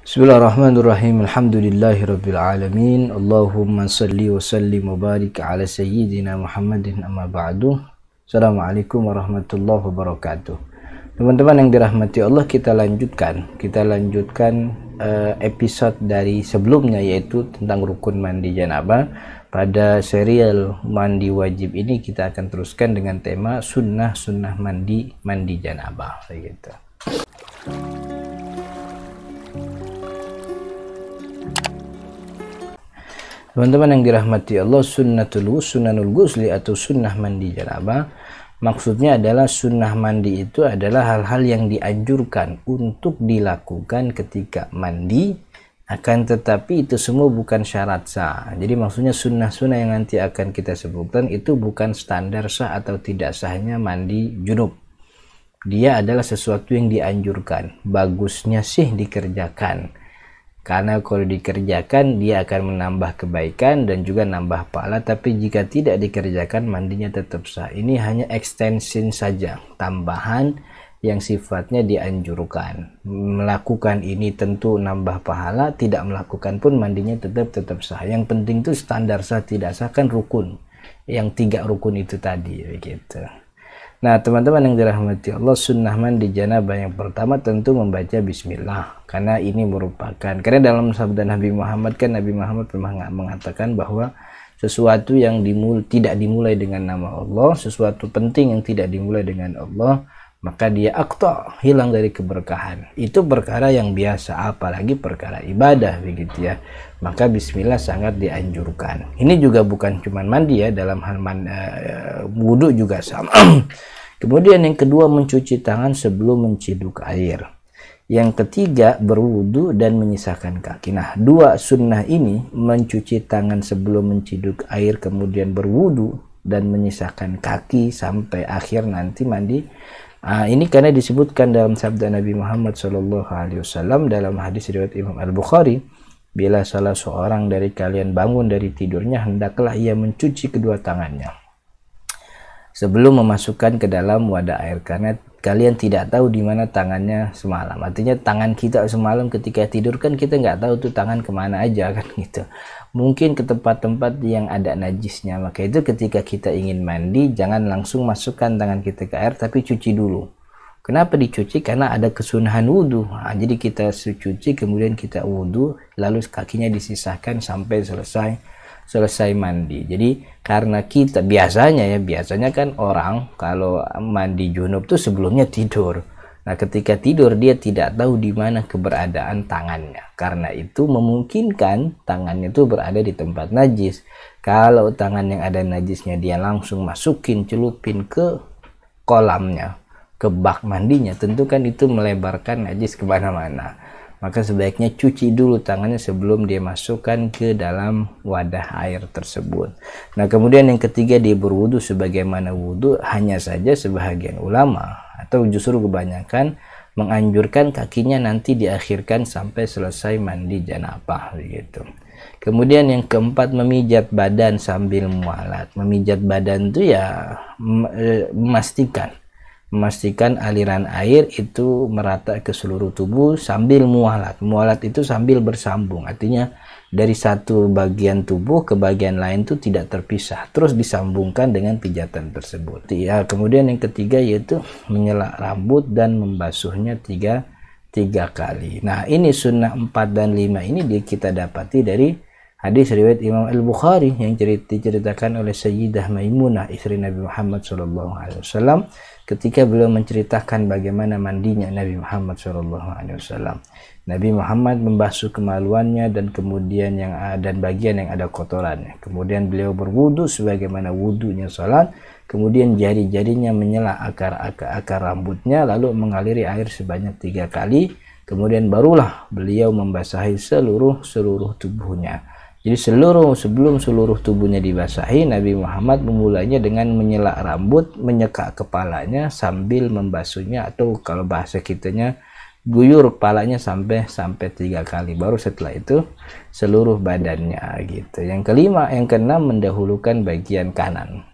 Bismillahirrahmanirrahim. Alhamdulillahirabbil alamin. Allahumma salli wa sallim wa ala sayyidina Muhammadin amma ba'du. Assalamualaikum warahmatullahi wabarakatuh. Teman-teman yang dirahmati Allah, kita lanjutkan. Kita lanjutkan uh, episode dari sebelumnya yaitu tentang rukun mandi janabah. Pada serial mandi wajib ini kita akan teruskan dengan tema sunnah-sunnah mandi mandi janabah. Begitu. Teman-teman yang dirahmati Allah, sunnatul sunanul gusli atau sunnah mandi janabah maksudnya adalah sunnah mandi itu adalah hal-hal yang dianjurkan untuk dilakukan ketika mandi akan tetapi itu semua bukan syarat sah. Jadi maksudnya sunnah-sunnah yang nanti akan kita sebutkan itu bukan standar sah atau tidak sahnya mandi junub. Dia adalah sesuatu yang dianjurkan. Bagusnya sih dikerjakan karena kalau dikerjakan dia akan menambah kebaikan dan juga nambah pahala tapi jika tidak dikerjakan mandinya tetap sah ini hanya extension saja tambahan yang sifatnya dianjurkan melakukan ini tentu nambah pahala tidak melakukan pun mandinya tetap tetap sah yang penting itu standar sah tidak sah kan rukun yang tiga rukun itu tadi begitu Nah, teman-teman yang dirahmati Allah, sunnah mandi janabah yang pertama tentu membaca bismillah. Karena ini merupakan, karena dalam sabda Nabi Muhammad kan Nabi Muhammad pernah mengatakan bahwa sesuatu yang dimul, tidak dimulai dengan nama Allah, sesuatu penting yang tidak dimulai dengan Allah, maka dia akta hilang dari keberkahan itu perkara yang biasa apalagi perkara ibadah begitu ya maka bismillah sangat dianjurkan ini juga bukan cuman mandi ya dalam hal man, uh, eh, eh, wudhu juga sama kemudian yang kedua mencuci tangan sebelum menciduk air yang ketiga berwudhu dan menyisakan kaki nah dua sunnah ini mencuci tangan sebelum menciduk air kemudian berwudhu dan menyisakan kaki sampai akhir nanti mandi Uh, ini karena disebutkan dalam sabda Nabi Muhammad Shallallahu Alaihi Wasallam dalam hadis riwayat Imam Al Bukhari, bila salah seorang dari kalian bangun dari tidurnya hendaklah ia mencuci kedua tangannya sebelum memasukkan ke dalam wadah air karena kalian tidak tahu di mana tangannya semalam artinya tangan kita semalam ketika tidur kan kita nggak tahu tuh tangan kemana aja kan gitu mungkin ke tempat-tempat yang ada najisnya maka itu ketika kita ingin mandi jangan langsung masukkan tangan kita ke air tapi cuci dulu Kenapa dicuci? Karena ada kesunahan wudhu. Nah, jadi kita cuci, kemudian kita wudhu, lalu kakinya disisahkan sampai selesai selesai mandi. Jadi karena kita biasanya ya biasanya kan orang kalau mandi junub tuh sebelumnya tidur. Nah, ketika tidur dia tidak tahu di mana keberadaan tangannya. Karena itu memungkinkan tangannya itu berada di tempat najis. Kalau tangan yang ada najisnya dia langsung masukin celupin ke kolamnya, ke bak mandinya, tentu kan itu melebarkan najis ke mana mana maka sebaiknya cuci dulu tangannya sebelum dia masukkan ke dalam wadah air tersebut. Nah, kemudian yang ketiga dia berwudu sebagaimana wudu hanya saja sebahagian ulama atau justru kebanyakan menganjurkan kakinya nanti diakhirkan sampai selesai mandi janabah begitu. Kemudian yang keempat memijat badan sambil mualat. Memijat badan itu ya eh, memastikan memastikan aliran air itu merata ke seluruh tubuh sambil mualat. Mualat itu sambil bersambung, artinya dari satu bagian tubuh ke bagian lain itu tidak terpisah, terus disambungkan dengan pijatan tersebut. Ya, kemudian yang ketiga yaitu menyelak rambut dan membasuhnya tiga tiga kali. Nah, ini sunnah empat dan lima ini kita dapati dari Hadis riwayat Imam Al-Bukhari yang diceritakan oleh Sayyidah Maimunah istri Nabi Muhammad SAW alaihi wasallam ketika beliau menceritakan bagaimana mandinya Nabi Muhammad SAW. alaihi wasallam. Nabi Muhammad membasuh kemaluannya dan kemudian yang dan bagian yang ada kotorannya. Kemudian beliau berwudu sebagaimana wudunya salat, kemudian jari-jarinya menyela akar-akar rambutnya lalu mengaliri air sebanyak tiga kali. Kemudian barulah beliau membasahi seluruh seluruh tubuhnya jadi seluruh sebelum seluruh tubuhnya dibasahi, Nabi Muhammad memulainya dengan menyela rambut, menyeka kepalanya sambil membasuhnya atau kalau bahasa kitanya guyur kepalanya sampai sampai tiga kali. Baru setelah itu seluruh badannya gitu. Yang kelima, yang keenam mendahulukan bagian kanan.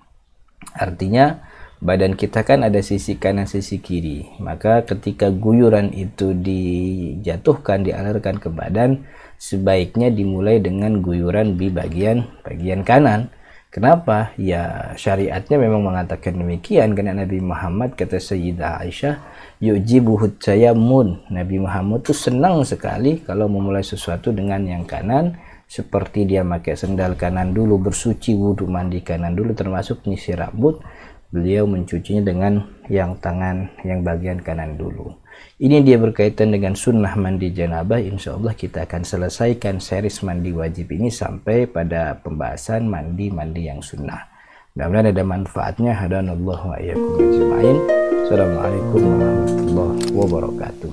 Artinya badan kita kan ada sisi kanan sisi kiri maka ketika guyuran itu dijatuhkan dialirkan ke badan sebaiknya dimulai dengan guyuran di bagian bagian kanan kenapa ya syariatnya memang mengatakan demikian karena Nabi Muhammad kata Sayyidah Aisyah yujibuhut tayamun Nabi Muhammad itu senang sekali kalau memulai sesuatu dengan yang kanan seperti dia pakai sendal kanan dulu bersuci wudhu mandi kanan dulu termasuk nyisir rambut beliau mencucinya dengan yang tangan yang bagian kanan dulu. Ini dia berkaitan dengan sunnah mandi janabah. Insya Allah kita akan selesaikan series mandi wajib ini sampai pada pembahasan mandi-mandi yang sunnah. Mudah-mudahan ada manfaatnya. Hadanallahu wa Assalamualaikum warahmatullahi wabarakatuh.